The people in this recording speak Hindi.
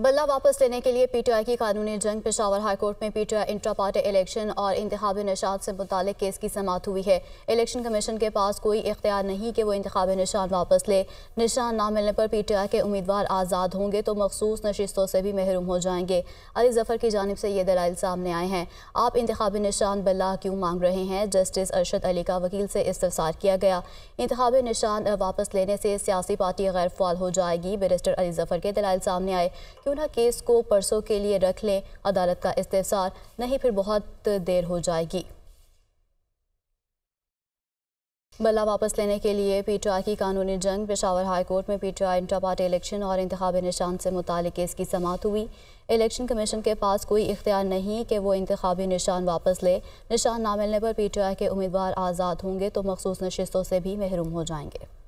बल्ला वापस लेने के लिए पीटीआई की कानूनी जंग पेशावर हाईकोर्ट में पीटीआई इंट्रा पार्टी इलेक्शन और इंतबी निशान से मुतल केस की समात हुई है इलेक्शन कमीशन के पास कोई इख्तियार नहीं कि वो इंतबी निशान वापस ले निशान ना मिलने पर पीटीआई के उम्मीदवार आज़ाद होंगे तो मखसूस नशस्तों से भी महरूम हो जाएंगे अली जफ़र की जानब से ये दलाइल सामने आए हैं आप इंतबी निशान बल्ला क्यों मांग रहे हैं जस्टिस अरशद अली का वकील से इस्तार किया गया इंतबी निशान वापस लेने से सियासी पार्टी गैर फाल हो जाएगी बेरिस्टर अली जफ़र के दलाइल सामने आए क्यों ना केस को परसों के लिए रख लें अदालत का इस्तेसार नहीं फिर बहुत देर हो जाएगी बल्ला वापस लेने के लिए पीटीआई की कानूनी जंग पेशावर हाई कोर्ट में पीटीआई इंटर पार्टी इलेक्शन और इंतबी निशान से मुतल केस की समात हुई इलेक्शन कमीशन के पास कोई इख्तियार नहीं कि वो इंतबी निशान वापस ले निशान ना मिलने पर पीटीआई के उम्मीदवार आज़ाद होंगे तो मखसूस नशस्तों से भी महरूम हो जाएंगे